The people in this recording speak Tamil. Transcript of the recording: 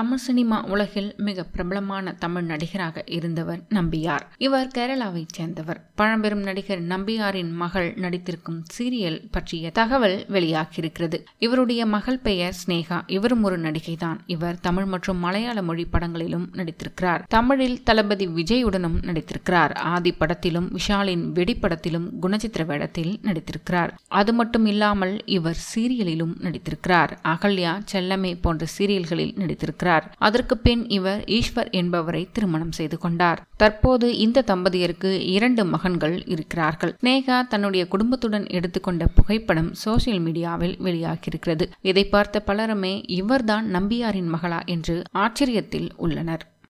தமிழ் சினிமா உலகில் மிக பிரபலமான தமிழ் நடிகராக இருந்தவர் நம்பியார் இவர் கேரளாவைச் சேர்ந்தவர் பழம்பெரும் நடிகர் நம்பியாரின் மகள் நடித்திருக்கும் சீரியல் பற்றிய தகவல் வெளியாகியிருக்கிறது இவருடைய மகள் பெயர் ஸ்னேகா இவரும் ஒரு நடிகைதான் இவர் தமிழ் மற்றும் மலையாள மொழி படங்களிலும் நடித்திருக்கிறார் தமிழில் தளபதி விஜயுடனும் நடித்திருக்கிறார் ஆதி படத்திலும் விஷாலின் வெடிப்படத்திலும் குணச்சித்திர வேடத்தில் நடித்திருக்கிறார் அது மட்டும் இல்லாமல் இவர் சீரியலிலும் நடித்திருக்கிறார் அகல்யா செல்லமே போன்ற சீரியல்களில் நடித்திருக்கிறார் வருகிறார் அதற்கு பின் இவர் ஈஸ்வர் என்பவரை திருமணம் செய்து கொண்டார் தற்போது இந்த தம்பதியருக்கு இரண்டு மகன்கள் இருக்கிறார்கள் ஸ்னேகா தன்னுடைய குடும்பத்துடன் எடுத்துக்கொண்ட புகைப்படம் சோசியல் மீடியாவில் வெளியாகியிருக்கிறது இதை பார்த்த பலருமே இவர்தான் நம்பியாரின் மகளா என்று ஆச்சரியத்தில் உள்ளனர்